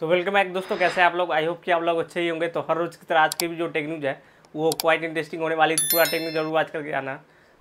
तो welcome back दोस्तों कैसे आप लोग आई होप कि आप लोग अच्छे ही होंगे तो हर रोज़ की तरह आज की भी जो टेक्निक है वो क्वाइट इंटरेस्टिंग होने वाली थी तो पूरा टेक्निक जरूर आज करके आना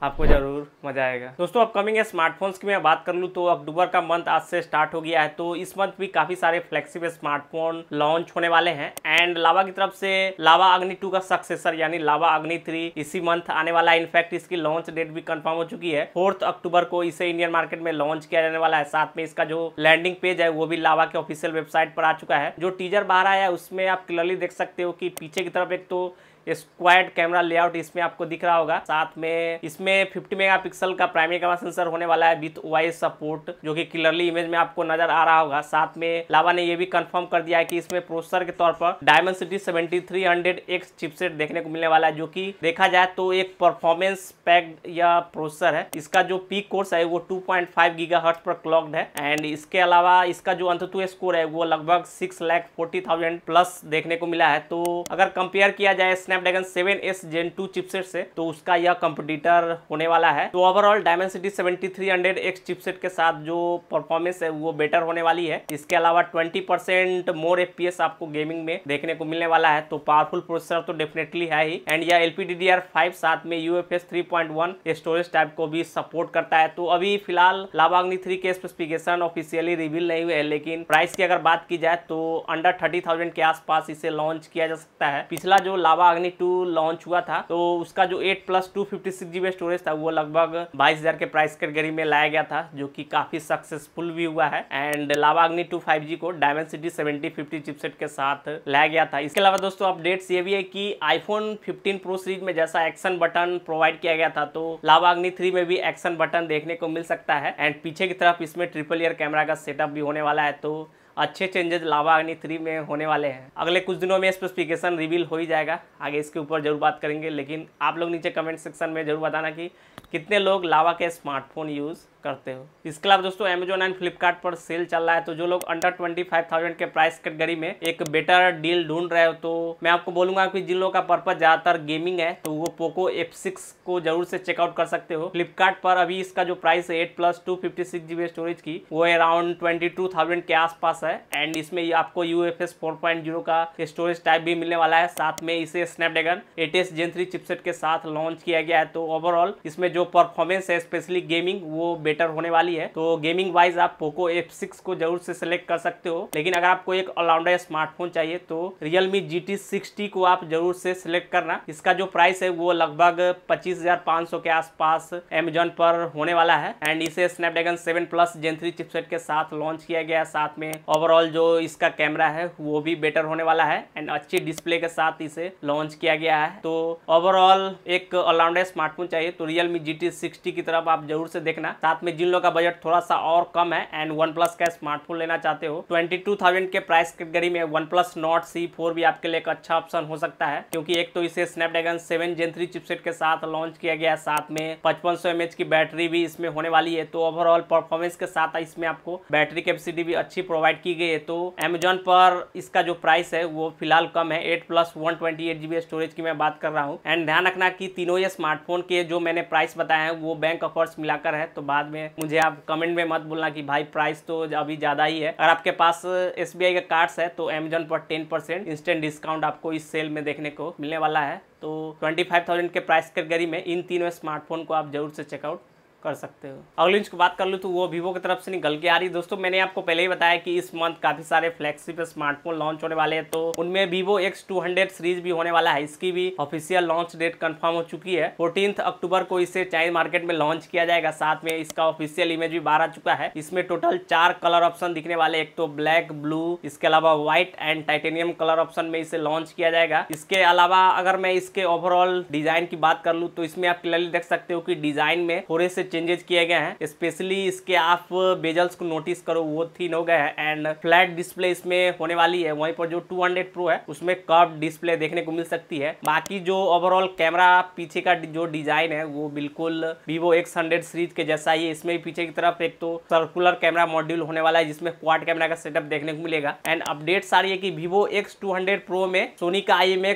आपको ज़रूर मजा आएगा दोस्तों अपकमिंग स्मार्टफोन्स की मैं बात कर लूँ तो अक्टूबर का मंथ आज से स्टार्ट हो गया है तो इस मंथ भी काफ़ी सारे फ्लेक्सिबल स्मार्टफोन लॉन्च होने वाले हैं एंड लावा की तरफ से लावा अग्नि 2 का सक्सेसर यानी लावा अग्नि 3 इसी मंथ आने वाला है इनफैक्ट इसकी लॉन्च डेट भी कन्फर्म हो चुकी है फोर्थ अक्टूबर को इसे इंडियन मार्केट में लॉन्च किया जाने वाला है साथ में इसका जो लैंडिंग पेज है वो भी लावा के ऑफिशियल वेबसाइट पर आ चुका है जो टीजर बाहर आया है उसमें आप क्लियरली देख सकते हो कि पीछे की तरफ एक तो स्क्वाड कैमरा लेआउट इसमें आपको दिख रहा होगा साथ में इसमें 50 मेगापिक्सल का प्राइमरी कैमरा सेंसर होने वाला है विथ वॉइस सपोर्ट जो कि क्लियरली इमेज में आपको नजर आ रहा होगा साथ में लावा ने यह भी कंफर्म कर दिया है कि इसमें प्रोसेसर के तौर पर Dimensity three hundred chipset देखने को मिलने वाला है जो की देखा जाए तो एक परफॉर्मेंस पैक्ड या प्रोसेसर है इसका जो पीक कोर्स है वो two point five gigahertz पर क्लॉक्ड है एंड इसके अलावा इसका जो अंतु स्कोर है वो लगभग six lakh forty thousand plus देखने को मिला है तो अगर कंपेयर किया जाए snap Snapdragon seven S gen two chipset से तो उसका यह कंपटीटर होने वाला है तो overall Dimensity seventy three hundred X chipset के साथ जो परफॉर्मेंस है वो बेटर होने वाली है इसके अलावा ट्वेंटी परसेंट मोर एफ आपको गेमिंग में देखने को मिलने वाला है तो पावरफुल प्रोसेसर तो डेफिनेटली है ही एंड यह एलपीडीडीआर फाइव साथ में UFS three point one storage type को भी सपोर्ट करता है तो अभी फिलहाल लाभाग्नि थ्री के स्पेसिफिकेशन ऑफिशियली रिवील नहीं हुए लेकिन प्राइस की अगर बात की जाए तो अंडर थर्टी थाउजेंड के आसपास इसे लॉन्च किया जा सकता है पिछला जो लावा वन टू लॉन्च हुआ था तो उसका जो eight plus two fifty six GB storage था वो लगभग बाईस हजार के प्राइस कैटेगरी में लाया गया था जो कि काफी सक्सेसफुल भी हुआ है एंड लावाग्नि टू फाइव जी को diamond city seventy fifty chipset के साथ लाया गया था इसके अलावा दोस्तों अपडेट ये भी है कि आईफोन 15 प्रो सीरीज में जैसा एक्शन बटन प्रोवाइड किया गया था तो लावाग्नि थ्री में भी एक्शन बटन देखने को मिल सकता है एंड पीछे की तरफ इसमें ट्रिपल ईयर कैमरा का सेटअप भी होने वाला है तो अच्छे चेंजेस लावा अग्नि थ्री में होने वाले हैं अगले कुछ दिनों में स्पेसिफिकेशन रिवील हो ही जाएगा आगे इसके ऊपर जरूर बात करेंगे लेकिन आप लोग नीचे कमेंट सेक्शन में जरूर बताना कि कितने लोग लावा के स्मार्टफोन यूज़ करते हो इसके अलावा दोस्तों अमेजोन एंड फ्लिपकार्ट पर सेल चल रहा है तो जो लोग अंडर ट्वेंटी फाइव थाउजेंड के प्राइस कैटेगरी में एक बेटर डील ढूंढ रहे हो तो मैं आपको बोलूंगा कि जिन लोगों का पर्पज ज़्यादातर गेमिंग है तो वो पोको एफ सिक्स को जरूर से चेकआउट कर सकते हो फ्लिपकार्ट पर अभी इसका जो प्राइस है eight plus two fifty six GB storage की वो अराउंड ट्वेंटी टू थाउजेंड के आसपास है एंड इसमें आपको U F S four point zero का स्टोरेज टाइप भी मिलने वाला है साथ में इसे Snapdragon eight S gen three chipset के साथ लॉन्च किया गया है तो ओवरऑल इसमें जो परफॉर्मेंस है स्पेशली गेमिंग वो बेटर बेटर होने वाली है तो गेमिंग वाइज आप पोको एफ सिक्स को जरूर से सिलेक्ट कर सकते हो लेकिन अगर आपको एक ऑलराउंडर स्मार्टफोन चाहिए तो रियलमी जी टी सिक्सटी को आप जरूर से सिलेक्ट करना इसका जो प्राइस है वो लगभग पच्चीस हजार पाँच सौ के आसपास एमेजोन पर होने वाला है एंड इसे Snapdragon seven plus gen three chipset के साथ लॉन्च किया गया साथ में ओवरऑल जो इसका कैमरा है वो भी बेटर होने वाला है एंड अच्छी डिस्प्ले के साथ इसे लॉन्च किया गया है तो ओवरऑल एक ऑलराउंडर स्मार्टफोन चाहिए तो रियलमी जी टी सिक्सटी की तरफ आप जरूर से देखना साथ साथ में जिन लोगों का बजट थोड़ा सा और कम है एंड वन प्लस का स्मार्टफोन लेना चाहते हो ट्वेंटी टू थाउजेंड के प्राइस कैटेगरी में OnePlus Nord C four भी आपके लिए एक अच्छा ऑप्शन हो सकता है क्योंकि एक तो इसे Snapdragon seven gen three chipset के साथ लॉन्च किया गया साथ में पचपन सौ की बैटरी भी इसमें होने वाली है तो ओवरऑल परफॉर्मेंस के साथ इसमें आपको बैटरी कैपेसिटी भी अच्छी प्रोवाइड की गई है तो एमेजोन पर इसका जो प्राइस है वो फिलहाल कम है eight plus one twenty eight GB storage की मैं बात कर रहा हूँ एंड ध्यान रखना की तीनों ये स्मार्टफोन के जो मैंने प्राइस बताया है वो बैंक ऑफर्स मिलाकर है तो बाद बाद में मुझे आप कमेंट में मत बोलना कि भाई प्राइस तो अभी ज़्यादा ही है अगर आपके पास एस का कार्ड है तो अमेजोन पर टेन परसेंट इंस्टेंट डिस्काउंट आपको इस सेल में देखने को मिलने वाला है तो 25,000 के प्राइस कैटेगरी में इन तीनों स्मार्टफोन को आप जरूर से चेकआउट कर सकते हो अगले इंच की बात कर लूँ तो वो वीवो की तरफ से निकल के आ रही है दोस्तों मैंने आपको पहले ही बताया कि इस मंथ काफ़ी सारे फ्लैक्सिप स्मार्टफोन लॉन्च होने वाले हैं तो उनमें वीवो एक्स टू सीरीज भी होने वाला है इसकी भी ऑफिशियल लॉन्च डेट कन्फर्म हो चुकी है फोर्टीन अक्टूबर को इसे चाइन मार्केट में लॉन्च किया जाएगा साथ में इसका ऑफिशियल इमेज भी बाहर आ चुका है इसमें टोटल चार कलर ऑप्शन दिखने वाले एक तो ब्लैक ब्लू इसके अलावा white and titanium colour option में इसे लॉन्च किया जाएगा इसके अलावा अगर मैं इसके ओवरऑल डिजाइन की बात कर लू तो इसमें आप क्लियरली देख सकते हो कि डिजाइन में थोड़े से चेंजेस किया गया है स्पेशली इसके आप बेजल्स को नोटिस करो वो थीन हो गया है एंड फ्लैट डिस्प्ले इसमें होने वाली है वहीं पर जो 200 हंड्रेड प्रो है उसमें कर्व डिस्प्ले देखने को मिल सकती है बाकी जो ओवरऑल कैमरा पीछे का जो डिजाइन है वो बिल्कुल वीवो एक्स हंड्रेड सीरीज के जैसा ही है इसमें पीछे की तरफ एक तो सर्कुलर कैमरा मॉड्यूल होने वाला है जिसमें क्वाड कैमरा का सेटअप देखने को मिलेगा एंड अपडेट सारी है की वीवो एक्स टू प्रो में सोनी का आई एम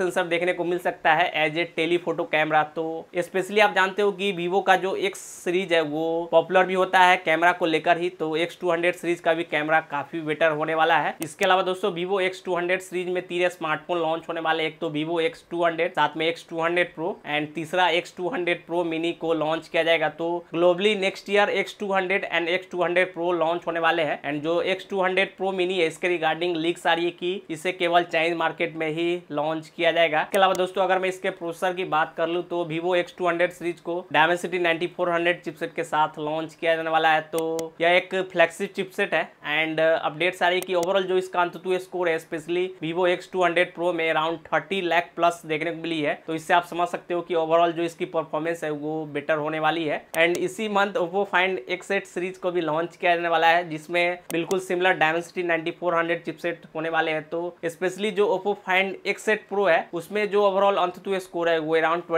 सेंसर देखने को मिल सकता है एज ए टेलीफोटो कैमरा तो स्पेशली आप जानते हो कि वीवो वीवो का जो एक्स सीरीज है वो पॉपुलर भी होता है कैमरा को लेकर ही तो एक्स टू हंड्रेड सीरीज का भी कैमरा काफी बेटर होने वाला है इसके अलावा दोस्तों Vivo X two hundred series में तीन स्मार्टफोन लॉन्च होने वाले एक तो वीवो एक्स टू हंड्रेड साथ में X two hundred pro and तीसरा X two hundred pro mini को लॉन्च किया जाएगा तो globally next year X two hundred and X two hundred pro launch होने वाले हैं एंड जो X two hundred pro mini है इसके रिगार्डिंग लीक्स आ रही है कि इसे केवल चाइनीज मार्केट में ही लॉन्च किया जाएगा इसके अलावा दोस्तों अगर मैं इसके प्रोसेसर की बात कर लूँ तो Vivo X two hundred series को Dimensity seven city four hundred chipset के साथ लॉन्च किया जाने वाला है तो यह एक फ्लैक्सिप चिपसेट है एंड अपडेट्स uh, आ रही है कि ओवरऑल जो इसका अंतु स्कोर है specially Vivo X two hundred pro में अराउंड थर्टी लैख प्लस देखने को मिली है तो इससे आप समझ सकते हो कि ओवरऑल जो इसकी परफॉर्मेंस है वो बेटर होने वाली है एंड इसी month Oppo Find X eight series को भी लॉन्च किया जाने वाला है जिसमें बिल्कुल सिमिलर डायमेंसिटी हंड्रेड चिपसेट होने वाले हैं तो स्पेशली जो ओप्पो फाइंड एक्सेट प्रो है उसमें जो ओवरऑल अंतु स्कोर है वो अराउंड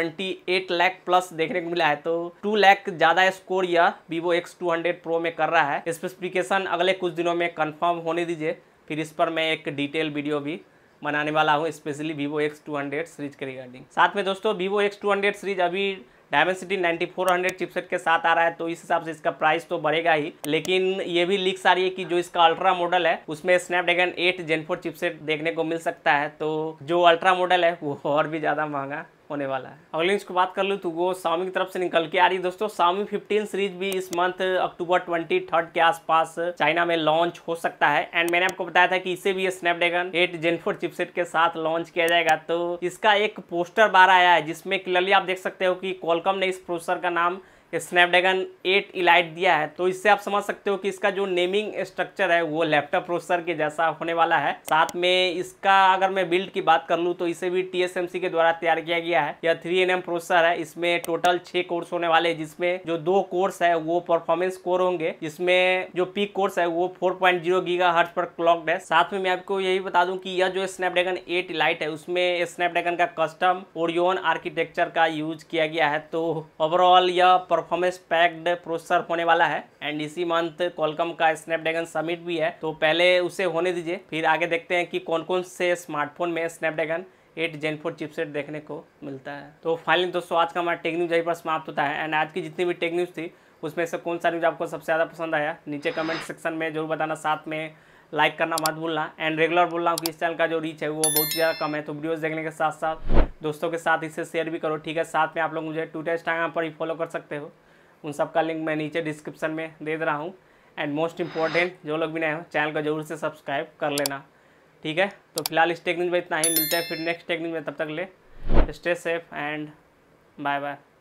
एट लाख प्लस देखने को मिला है तो टू लैक ज़्यादा स्कोर यह Vivo X two hundred pro में कर रहा है स्पेसिफिकेशन अगले कुछ दिनों में कन्फर्म होने दीजिए फिर इस पर मैं एक डिटेल वीडियो भी बनाने वाला हूँ specially Vivo X two hundred series के रिगार्डिंग साथ में दोस्तों Vivo X two hundred series अभी डायमेंसिटी 9400 चिपसेट के साथ आ रहा है तो इस हिसाब से इसका प्राइस तो बढ़ेगा ही लेकिन ये भी लिख्स आ रही है कि जो इसका अल्ट्रा मॉडल है उसमें स्नैपड्रैगन 8 जेन 4 चिपसेट देखने को मिल सकता है तो जो अल्ट्रा मॉडल है वो और भी ज़्यादा महंगा होने वाला है अगले न्यूज़ की बात कर लूँ तो वो सामी की तरफ से निकल के आ रही है दोस्तों सामी फिफ्टीन सीरीज भी इस मंथ अक्टूबर ट्वेंटी थर्ड के आसपास चाइना में लॉन्च हो सकता है एंड मैंने आपको बताया था कि इसे भी स्नैपड्रैगन एट जेनफोर चिपसेट के साथ लॉन्च किया जाएगा तो इसका एक पोस्टर बार आया है जिसमें क्लियरली आप देख सकते हो कि कॉलकम ने इस प्रोसेसर का नाम कि स्नैपड्रैगन 8 इलाइट दिया है तो इससे आप समझ सकते हो कि इसका जो नेमिंग स्ट्रक्चर है वो लैपटॉप प्रोसेसर के जैसा होने वाला है साथ में इसका अगर मैं बिल्ड की बात कर लूँ तो इसे भी टी के द्वारा तैयार किया गया है यह थ्री एन प्रोसेसर है इसमें टोटल छः कोर्स होने वाले जिसमें जो दो कोर्स है वो परफॉर्मेंस कोर होंगे जिसमें जो पीक कोर्स है वो फोर पॉइंट पर क्लॉक्ड है साथ में मैं आपको यही बता दूँ की यह जो स्नैपड्रैगन एट इलाइट है उसमें स्नैपड्रैगन का कस्टम ओरियोन आर्किटेक्चर का यूज किया गया है तो ओवरऑल यह परफॉर्मेंस पैक्ड प्रोसेसर होने वाला है एंड इसी मंथ कॉलकम का स्नैपड्रैगन समिट भी है तो पहले उसे होने दीजिए फिर आगे देखते हैं कि कौन कौन से स्मार्टफोन में Snapdragon eight Gen four chipset देखने को मिलता है तो फाइनली दोस्तों आज का हमारा टेक न्यूज़ यहीं पर समाप्त होता है एंड आज की जितनी भी टेक न्यूज़ थी उसमें से कौन सा न्यूज़ आपको सबसे ज़्यादा पसंद आया नीचे कमेंट सेक्शन में जरूर बताना साथ में लाइक करना मत भूलना एंड रेगुलर बोल रहा हूँ कि इस चैनल का जो रीच है वो बहुत ज़्यादा कम है तो वीडियोज़ देखने के साथ साथ दोस्तों के साथ इसे शेयर भी करो ठीक है साथ में आप लोग मुझे ट्विटर इंस्टाग्राम पर ही फॉलो कर सकते हो उन सब का लिंक मैं नीचे डिस्क्रिप्शन में दे दे रहा हूँ एंड मोस्ट इंपॉर्टेंट जो लोग भी नए हो चैनल को जरूर से सब्सक्राइब कर लेना ठीक है तो फिलहाल इस टेक्निक में इतना ही मिलते हैं फिर नेक्स्ट टेक्निक में तब तक ले stay safe and bye bye